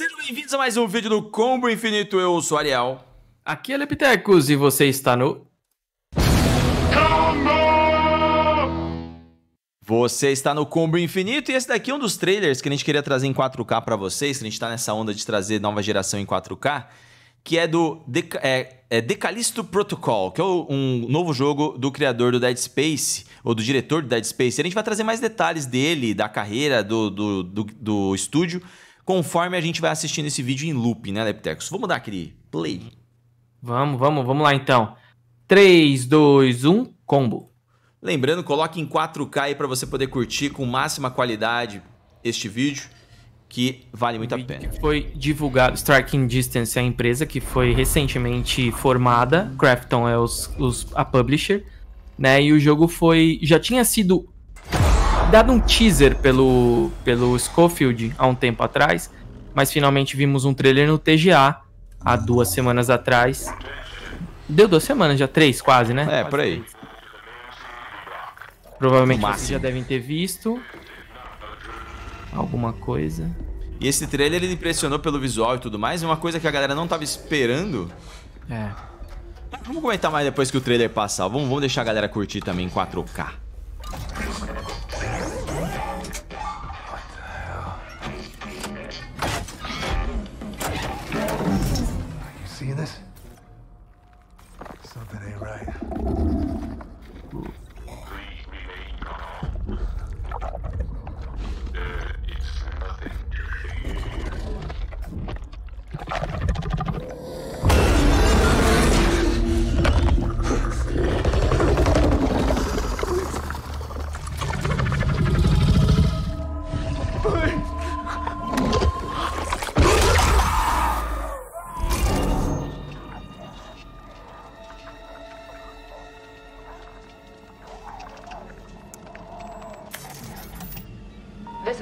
Sejam bem-vindos a mais um vídeo do Combo Infinito, eu sou Ariel. Aqui é Lepitecos e você está no... Combo! Você está no Combo Infinito e esse daqui é um dos trailers que a gente queria trazer em 4K para vocês, que a gente está nessa onda de trazer nova geração em 4K, que é do Deca é, é Decalisto Protocol, que é um novo jogo do criador do Dead Space, ou do diretor do Dead Space. E a gente vai trazer mais detalhes dele, da carreira, do, do, do, do estúdio conforme a gente vai assistindo esse vídeo em loop, né, Leptecos? Vamos dar aquele play. Vamos, vamos, vamos lá então. 3, 2, 1, combo. Lembrando, coloque em 4K para você poder curtir com máxima qualidade este vídeo, que vale muito a pena. Foi divulgado Striking Distance, é a empresa que foi recentemente formada, Crafton é os, os, a publisher, né? E o jogo foi já tinha sido dado um teaser pelo, pelo Schofield há um tempo atrás, mas finalmente vimos um trailer no TGA há duas semanas atrás. Deu duas semanas, já três quase, né? É, quase por aí. Três. Provavelmente vocês já devem ter visto alguma coisa. E esse trailer ele impressionou pelo visual e tudo mais, e é uma coisa que a galera não tava esperando. É. Vamos comentar mais depois que o trailer passar. Vamos, vamos deixar a galera curtir também em 4K.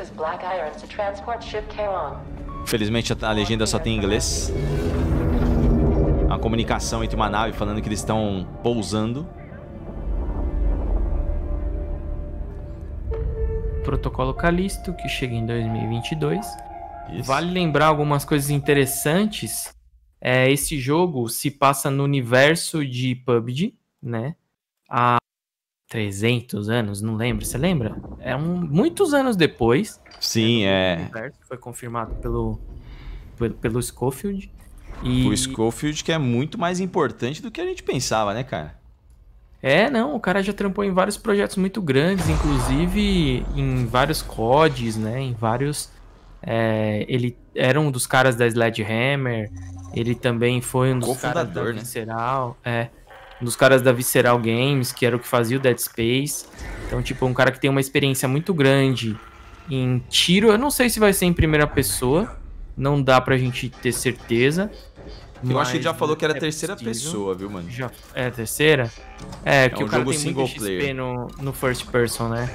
uses black irons to transport ship Charon. Felizmente a legenda só tem inglês. A comunicação entre uma nave falando que eles estão pousando. Protocolo Calisto, que chega em 2022. Isso. Vale lembrar algumas coisas interessantes. É, esse jogo se passa no universo de PUBG, né? A 300 anos, não lembro. Você lembra? É um, muitos anos depois. Sim, né, é. é. Foi confirmado pelo, pelo, pelo Schofield. E... O Schofield que é muito mais importante do que a gente pensava, né, cara? É, não, o cara já trampou em vários projetos muito grandes, inclusive em vários CODs, né, em vários... É, ele era um dos caras da Sledgehammer, ele também foi um dos caras da né? Visceral, é, um dos caras da Visceral Games, que era o que fazia o Dead Space. Então, tipo, um cara que tem uma experiência muito grande em tiro. Eu não sei se vai ser em primeira pessoa, não dá pra gente ter certeza. Eu acho que já falou que era é terceira possível. pessoa, viu, mano? Já, é, terceira? É, é que um o cara jogo tem single muito player. XP no, no first person, né?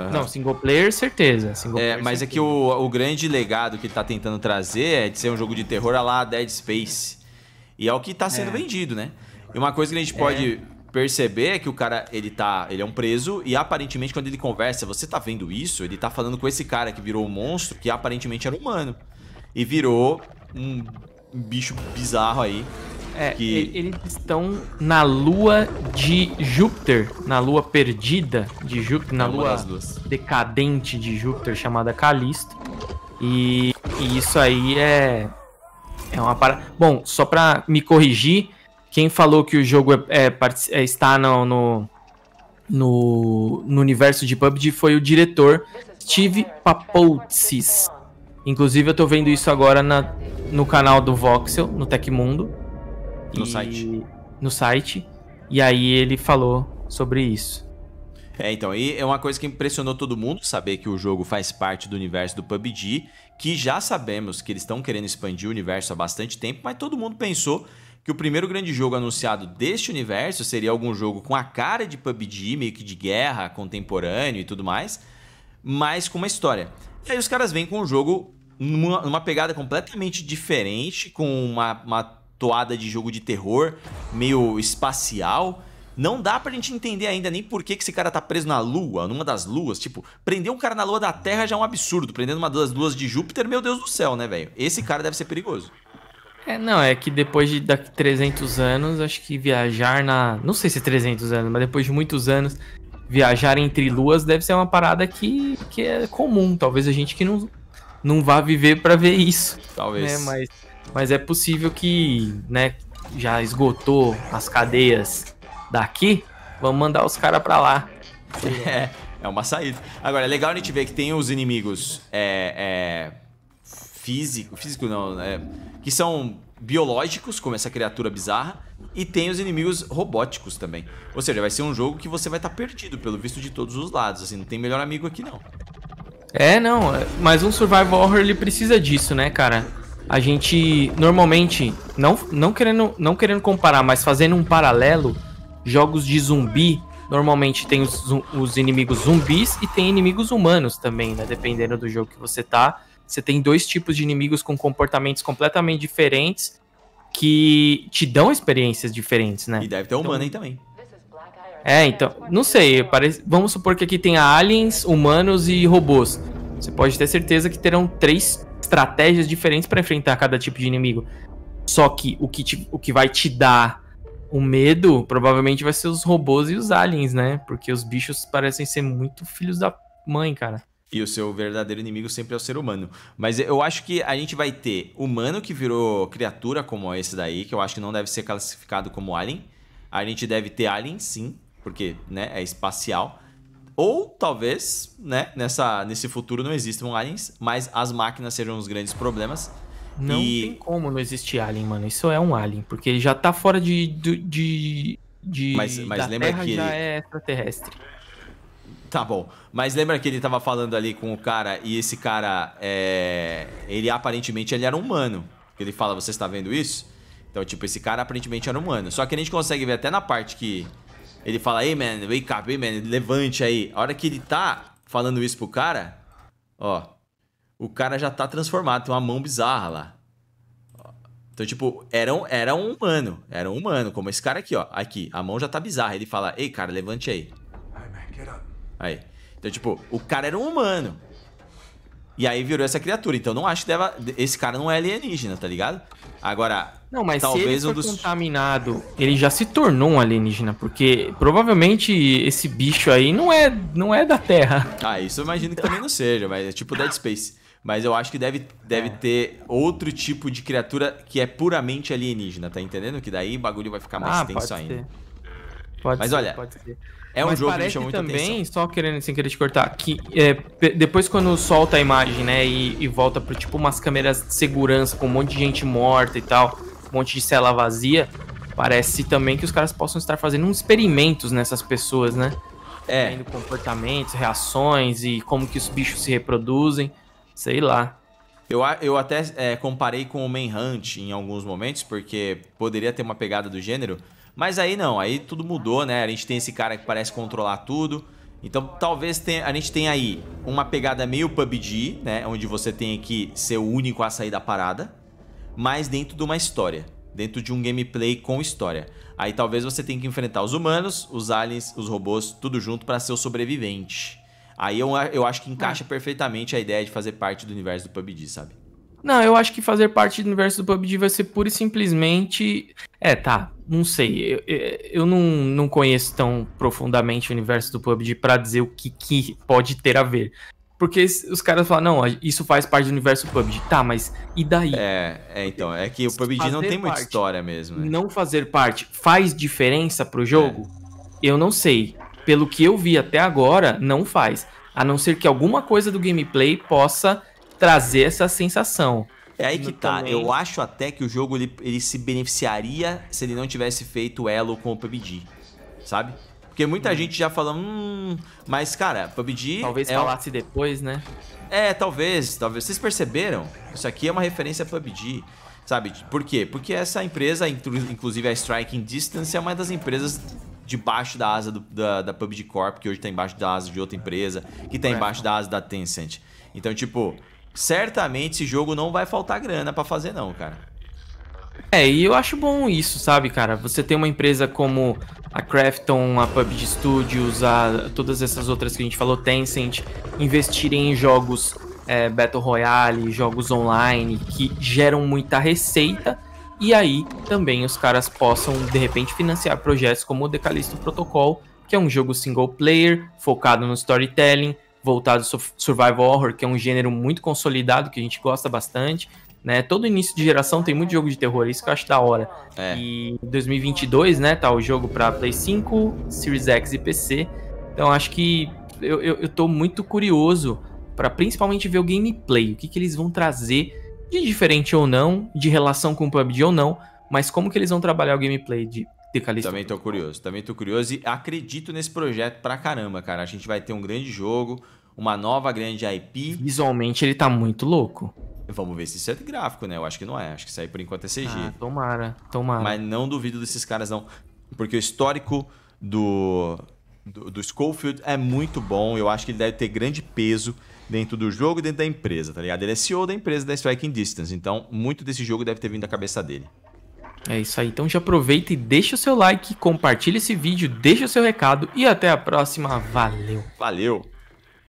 Uhum. Não, single player, certeza. Single é, player, é, mas certeza. é que o, o grande legado que ele tá tentando trazer é de ser um jogo de terror a lá Dead Space. E é o que tá sendo é. vendido, né? E uma coisa que a gente é. pode é. perceber é que o cara, ele tá. Ele é um preso e aparentemente, quando ele conversa, você tá vendo isso? Ele tá falando com esse cara que virou um monstro, que aparentemente era humano. E virou um bicho bizarro aí. É, que... eles estão na lua de Júpiter, na lua perdida de Júpiter, na é lua decadente de Júpiter, chamada Calisto. E, e, isso aí é. É uma parada. Bom, só pra me corrigir, quem falou que o jogo é, é, é, está no, no, no, no universo de PUBG foi o diretor Steve Papoutsis. Inclusive, eu tô vendo isso agora na, no canal do Voxel, no Tecmundo. No e... site. No site. E aí ele falou sobre isso. É, então, e é uma coisa que impressionou todo mundo saber que o jogo faz parte do universo do PUBG, que já sabemos que eles estão querendo expandir o universo há bastante tempo, mas todo mundo pensou que o primeiro grande jogo anunciado deste universo seria algum jogo com a cara de PUBG, meio que de guerra, contemporâneo e tudo mais, mas com uma história. E aí os caras vêm com um jogo numa, numa pegada completamente diferente, com uma, uma toada de jogo de terror meio espacial. Não dá pra gente entender ainda nem por que, que esse cara tá preso na Lua, numa das luas. Tipo, prender um cara na Lua da Terra já é um absurdo. Prender uma das luas de Júpiter, meu Deus do céu, né, velho? Esse cara deve ser perigoso. É, não, é que depois de daqui 300 anos, acho que viajar na. Não sei se 300 anos, mas depois de muitos anos, viajar entre luas deve ser uma parada que, que é comum. Talvez a gente que não, não vá viver para ver isso. Talvez. Né? Mas, mas é possível que, né, já esgotou as cadeias daqui, vamos mandar os caras pra lá. É, é uma saída. Agora, é legal a gente ver que tem os inimigos. É, é físico, físico não, é, que são biológicos, como essa criatura bizarra, e tem os inimigos robóticos também. Ou seja, vai ser um jogo que você vai estar tá perdido, pelo visto de todos os lados, assim, não tem melhor amigo aqui não. É, não, é, mas um survival horror ele precisa disso, né, cara? A gente normalmente não não querendo não querendo comparar, mas fazendo um paralelo, jogos de zumbi normalmente tem os, os inimigos zumbis e tem inimigos humanos também, né, dependendo do jogo que você tá. Você tem dois tipos de inimigos com comportamentos completamente diferentes que te dão experiências diferentes, né? E deve ter humano então, aí também. É, então, não sei, parece, vamos supor que aqui tenha aliens, humanos e robôs. Você pode ter certeza que terão três estratégias diferentes para enfrentar cada tipo de inimigo. Só que o que, te, o que vai te dar o medo provavelmente vai ser os robôs e os aliens, né? Porque os bichos parecem ser muito filhos da mãe, cara. E o seu verdadeiro inimigo sempre é o ser humano. Mas eu acho que a gente vai ter humano que virou criatura como esse daí, que eu acho que não deve ser classificado como alien. A gente deve ter alien, sim, porque né, é espacial. Ou talvez, né, nessa, nesse futuro não existam aliens, mas as máquinas sejam os grandes problemas. Não e... tem como não existir alien, mano. Isso é um alien, porque ele já tá fora de. de, de, de mas mas lembra Terra que. Ele já é extraterrestre. Tá bom. Mas lembra que ele tava falando ali com o cara e esse cara, é... ele aparentemente ele era humano. Ele fala, você está vendo isso? Então, tipo, esse cara aparentemente era humano. Só que a gente consegue ver até na parte que ele fala, ei, man, wake up, ei, man, levante aí. A hora que ele tá falando isso pro cara, ó, o cara já tá transformado, tem uma mão bizarra lá. Então, tipo, era um, era um humano, era um humano, como esse cara aqui, ó. Aqui, a mão já tá bizarra. Ele fala, ei, cara, levante aí. Hey, man, get up. Aí. Então, tipo, o cara era um humano. E aí virou essa criatura. Então não acho que deva. Esse cara não é alienígena, tá ligado? Agora. Não, mas talvez se ele um dos... contaminado, ele já se tornou um alienígena, porque provavelmente esse bicho aí não é, não é da Terra. Ah, isso eu imagino que também não seja, mas é tipo Dead Space. Mas eu acho que deve, deve é. ter outro tipo de criatura que é puramente alienígena, tá entendendo? Que daí o bagulho vai ficar mais ah, tenso ainda. Pode mas ser, olha, pode ser. É um Mas jogo que me também, atenção. só querendo sem querer te cortar, que é, depois quando solta a imagem, né, e, e volta para tipo umas câmeras de segurança com um monte de gente morta e tal, um monte de cela vazia, parece também que os caras possam estar fazendo uns experimentos nessas pessoas, né? É. Vendo comportamentos, reações e como que os bichos se reproduzem, sei lá. Eu, eu até é, comparei com o Manhunt em alguns momentos, porque poderia ter uma pegada do gênero, mas aí não, aí tudo mudou, né? A gente tem esse cara que parece controlar tudo. Então talvez tenha, a gente tenha aí uma pegada meio PUBG, né? Onde você tem que ser o único a sair da parada, mas dentro de uma história. Dentro de um gameplay com história. Aí talvez você tenha que enfrentar os humanos, os aliens, os robôs, tudo junto para ser o sobrevivente. Aí eu, eu acho que encaixa é. perfeitamente a ideia de fazer parte do universo do PUBG, sabe? Não, eu acho que fazer parte do universo do PUBG vai ser pura e simplesmente. É, tá, não sei. Eu, eu, não, não conheço tão profundamente o universo do PUBG para dizer o que, que pode ter a ver. Porque os caras falam, não, isso faz parte do universo PUBG. Tá, mas e daí? É, é então, é que o PUBG não tem muita história mesmo. Né? Não fazer parte faz diferença pro jogo? É. Eu não sei. Pelo que eu vi até agora, não faz. A não ser que alguma coisa do gameplay possa trazer essa sensação. É aí que tá. Eu acho até que o jogo ele, ele se beneficiaria se ele não tivesse feito elo com o PUBG, sabe? Porque muita hum. gente já fala, hum, mas cara, PUBG. Talvez é falasse depois, né? É, talvez, talvez. Vocês perceberam? Isso aqui é uma referência a PUBG. Sabe? Por quê? Porque essa empresa, inclusive a Striking Distance, é uma das empresas debaixo da asa do, da, da PUBG Corp, que hoje tá embaixo da asa de outra empresa, que tá é. embaixo da asa da Tencent. Então, tipo, certamente esse jogo não vai faltar grana para fazer não, cara. É, e eu acho bom isso, sabe, cara? Você tem uma empresa como a Crafton, a PUBG Studios, a todas essas outras que a gente falou, Tencent, investirem em jogos é, Battle Royale, jogos online, que geram muita receita, e aí também os caras possam, de repente, financiar projetos como o Decalisto Protocol, que é um jogo single player, focado no storytelling, voltado ao survival horror, que é um gênero muito consolidado, que a gente gosta bastante. Né? Todo início de geração tem muito jogo de terror, é isso que eu acho da hora. É. E 2022, né, tá o jogo para Play 5, Series X e PC. Então acho que eu, eu, eu tô muito curioso para principalmente ver o gameplay, o que, que eles vão trazer de diferente ou não, de relação com o PUBG ou não, mas como que eles vão trabalhar o gameplay de de Também tô curioso, também tô curioso e acredito nesse projeto pra caramba, cara. A gente vai ter um grande jogo, uma nova grande IP. Visualmente ele tá muito louco. Vamos ver se isso é gráfico, né? Eu acho que não é. Acho que isso aí por enquanto é CG. Ah, tomara, tomara. Mas não duvido desses caras, não. Porque o histórico do, do, do Schofield é muito bom. Eu acho que ele deve ter grande peso dentro do jogo e dentro da empresa, tá ligado? Ele é CEO da empresa da Striking Distance. Então, muito desse jogo deve ter vindo da cabeça dele. É isso aí. Então já aproveita e deixa o seu like, compartilha esse vídeo, deixa o seu recado e até a próxima. Valeu. Valeu.